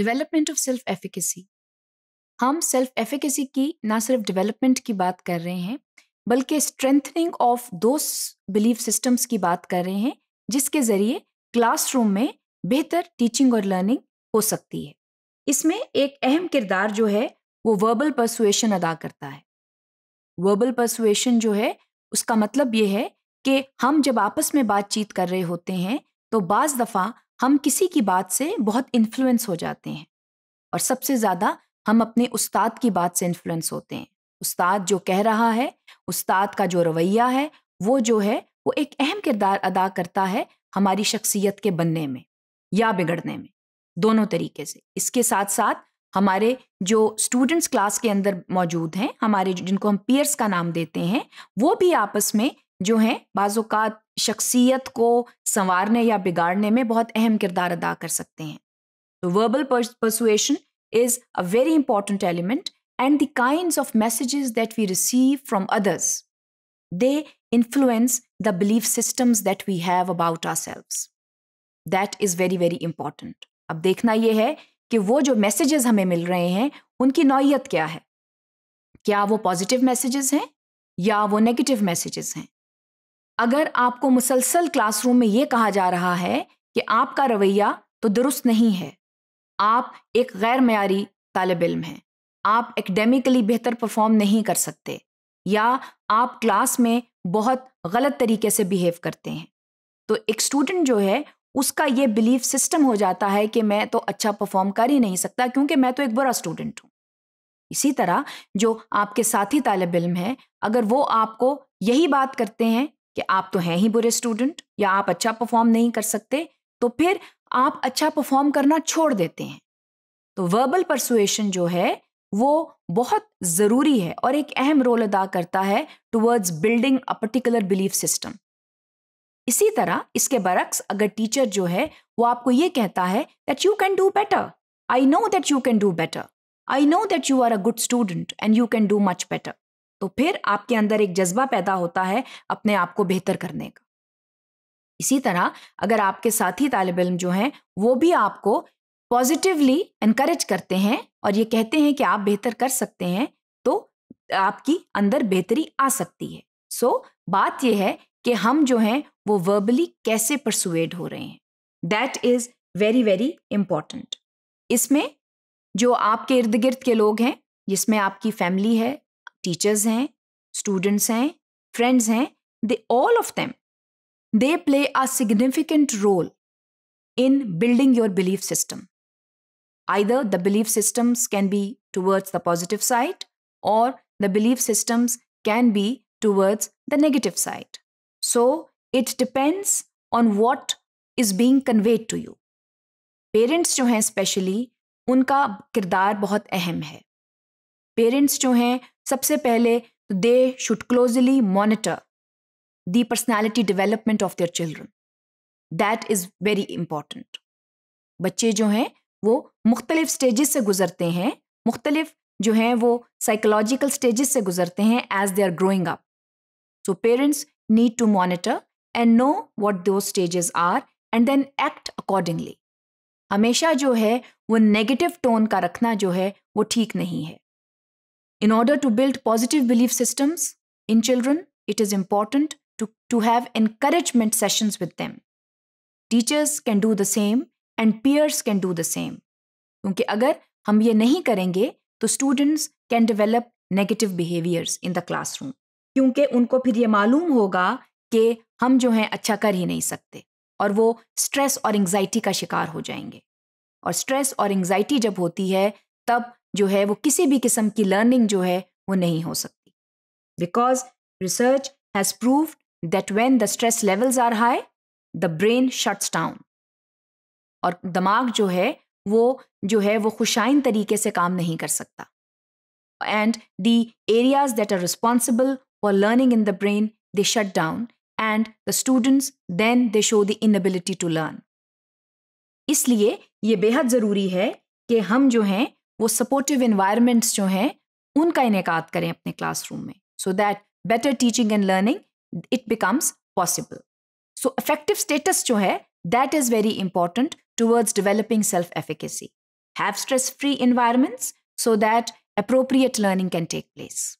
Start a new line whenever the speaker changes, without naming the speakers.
Development of self efficacy हम self efficacy की ना सिर्फ डेवलपमेंट की बात कर रहे हैं बल्कि strengthening of those belief systems की बात कर रहे हैं जिसके ज़रिए क्लासरूम में बेहतर टीचिंग और लर्निंग हो सकती है इसमें एक अहम किरदार जो है वो वर्बल परसुएशन अदा करता है वर्बल परसुएशन जो है उसका मतलब ये है कि हम जब आपस में बातचीत कर रहे होते हैं तो बाज़ दफ़ा हम किसी की बात से बहुत इन्फ्लुएंस हो जाते हैं और सबसे ज़्यादा हम अपने उस्ताद की बात से इन्फ्लुएंस होते हैं उस्ताद जो कह रहा है उस्ताद का जो रवैया है वो जो है वो एक अहम किरदार अदा करता है हमारी शख्सियत के बनने में या बिगड़ने में दोनों तरीके से इसके साथ साथ हमारे जो स्टूडेंट्स क्लास के अंदर मौजूद हैं हमारे जिनको हम पीयर्स का नाम देते हैं वो भी आपस में जो हैं बाजुकात शख्सियत को संवारने या बिगाड़ने में बहुत अहम किरदार अदा कर सकते हैं तो verbal persuasion is a very important element and the kind of messages that we receive from others they influence the belief systems that we have about ourselves that is very very important अब देखना यह है कि वो जो messages हमें मिल रहे हैं उनकी नौीयत क्या है क्या वो पॉजिटिव मैसेजेस हैं या वो नेगेटिव मैसेजेस हैं अगर आपको मुसलसल क्लासरूम में ये कहा जा रहा है कि आपका रवैया तो दुरुस्त नहीं है आप एक गैर मैारी तालब इल्म हैं आप एकेडमिकली बेहतर परफॉर्म नहीं कर सकते या आप क्लास में बहुत गलत तरीके से बिहेव करते हैं तो एक स्टूडेंट जो है उसका ये बिलीफ सिस्टम हो जाता है कि मैं तो अच्छा परफॉर्म कर ही नहीं सकता क्योंकि मैं तो एक बुरा स्टूडेंट हूँ इसी तरह जो आपके साथी तालब इम हैं अगर वो आपको यही बात करते हैं कि आप तो हैं ही बुरे स्टूडेंट या आप अच्छा परफॉर्म नहीं कर सकते तो फिर आप अच्छा परफॉर्म करना छोड़ देते हैं तो वर्बल परसुएशन जो है वो बहुत ज़रूरी है और एक अहम रोल अदा करता है towards building a particular belief system इसी तरह इसके बरक्स अगर टीचर जो है वो आपको ये कहता है that you can do better I know that you can do better I know that you are a good student and you can do much better तो फिर आपके अंदर एक जज्बा पैदा होता है अपने आप को बेहतर करने का इसी तरह अगर आपके साथी तालब इम जो हैं वो भी आपको पॉजिटिवली इनक्रेज करते हैं और ये कहते हैं कि आप बेहतर कर सकते हैं तो आपकी अंदर बेहतरी आ सकती है सो so, बात यह है कि हम जो हैं वो वर्बली कैसे परसुएड हो रहे हैं that is very very important इसमें जो आपके इर्द गिर्द के लोग हैं जिसमें आपकी फैमिली है टीचर्स हैं स्टूडेंट्स हैं फ्रेंड्स हैं they all of them they play a significant role in building your belief system either the believe systems can be towards the positive side और the believe systems can be towards the negative side so it depends on what is being conveyed to you parents जो हैं specially उनका किरदार बहुत अहम है parents जो हैं सबसे पहले they should closely monitor the personality development of their children that is very important बच्चे जो हैं वो मुख्तलिफ स्टेजेस से गुजरते हैं मुख्तलिफ जो हैं वो साइकोलॉजिकल स्टेजेस से गुजरते हैं as they are growing up so parents need to monitor and know what those stages are and then act accordingly हमेशा जो है वो नेगेटिव टोन का रखना जो है वो ठीक नहीं है In order to build positive belief systems in children, it is important to, to have encouragement sessions with them. Teachers can do the same and peers can do the same. क्योंकि अगर हम ये नहीं करेंगे तो students can develop negative behaviours in the classroom क्योंकि उनको फिर ये मालूम होगा कि हम जो हैं अच्छा कर ही नहीं सकते और वो स्ट्रेस और एंग्जाइटी का शिकार हो जाएंगे और स्ट्रेस और एंग्जाइटी जब होती है तब जो है वो किसी भी किस्म की लर्निंग जो है वो नहीं हो सकती because research has prove that when the stress levels are high the brain shuts down और दिमाग जो है वो जो है वो खुशाइन तरीके से काम नहीं कर सकता and the areas that are responsible for learning in the brain they shut down and the students then they show the inability to learn इसलिए ये बेहद ज़रूरी है कि हम जो हैं वो सपोर्टिव इन्वायरमेंट्स जो हैं उनका इनका करें अपने क्लासरूम में so that better teaching and learning it becomes possible so effective status जो है that is very important towards developing self efficacy have stress free environments so that appropriate learning can take place